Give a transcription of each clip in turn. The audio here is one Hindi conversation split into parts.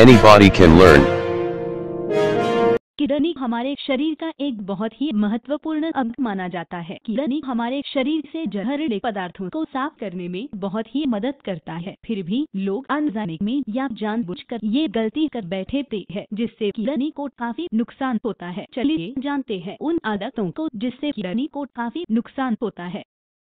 Anybody can learn. किडनी हमारे शरीर का एक बहुत ही महत्वपूर्ण अंग माना जाता है किडनी हमारे शरीर से जहरीले पदार्थों को साफ करने में बहुत ही मदद करता है फिर भी लोग अनजाने में या जानबूझकर ये गलती कर बैठे हैं जिससे किडनी को काफी नुकसान होता है चलिए जानते हैं उन आदतों को जिससे किडनी को काफी नुकसान होता है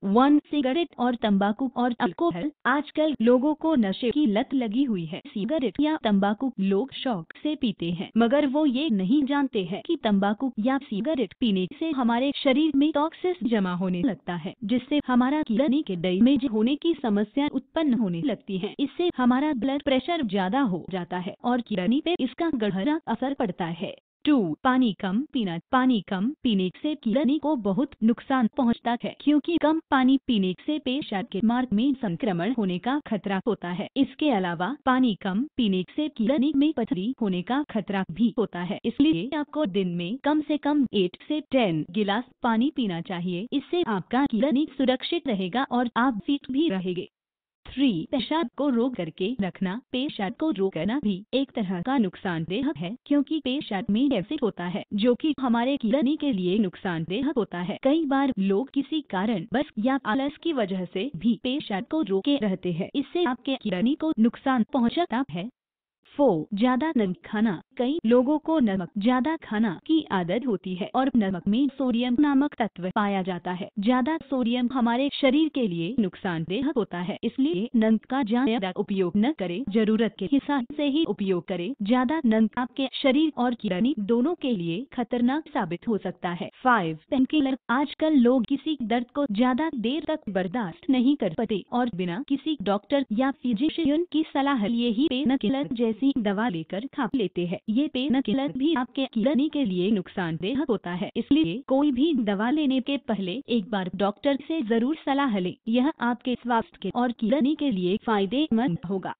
वन सिगरेट और तंबाकू और अल्कोहल आजकल लोगों को नशे की लत लगी हुई है सिगरेट या तंबाकू लोग शौक से पीते हैं मगर वो ये नहीं जानते हैं कि तंबाकू या सिगरेट पीने से हमारे शरीर में टॉक्सिस जमा होने लगता है जिससे हमारा किडनी के डैमेज होने की समस्या उत्पन्न होने लगती है इससे हमारा ब्लड प्रेशर ज्यादा हो जाता है और किडनी पे इसका गढ़ा असर पड़ता है टू पानी कम पीना पानी कम पीने से किडनी को बहुत नुकसान पहुंचता है क्योंकि कम पानी पीने से पेशाब के मार्ग में संक्रमण होने का खतरा होता है इसके अलावा पानी कम पीने से किडनी में पथरी होने का खतरा भी होता है इसलिए आपको दिन में कम से कम एट से टेन गिलास पानी पीना चाहिए इससे आपका किडनी सुरक्षित रहेगा और आप फिट भी रहेगा थ्री पेशाब को रोक करके रखना पेशाब को रोकना भी एक तरह का नुकसानदेह है क्योंकि पेशाब में एसिड होता है जो कि हमारे किडनी के लिए नुकसानदेह होता है कई बार लोग किसी कारण बस या आलस की वजह से भी पेशाब को रोके रहते हैं इससे आपके किडनी को नुकसान पहुँचाता है फोर ज्यादा नमक खाना कई लोगों को नमक ज्यादा खाना की आदत होती है और नमक में सोडियम नामक तत्व पाया जाता है ज्यादा सोडियम हमारे शरीर के लिए नुकसानदेह होता है इसलिए नमक का ज्यादा उपयोग न करें जरूरत के हिसाब से ही उपयोग करें ज्यादा नमक आपके शरीर और किडनी दोनों के लिए खतरनाक साबित हो सकता है फाइव पेनकिलर आजकल लोग किसी दर्द को ज्यादा देर तक बर्दाश्त नहीं कर पाते और बिना किसी डॉक्टर या फिजिशियन की सलाह लिए ही पेन किलर जैसी दवा लेकर खा लेते हैं ये पेन किलर भी आपके किडनी के लिए नुकसानदेह होता है इसलिए कोई भी दवा लेने के पहले एक बार डॉक्टर से जरूर सलाह लें यह आपके स्वास्थ्य के और किडनी के लिए फायदेमंद होगा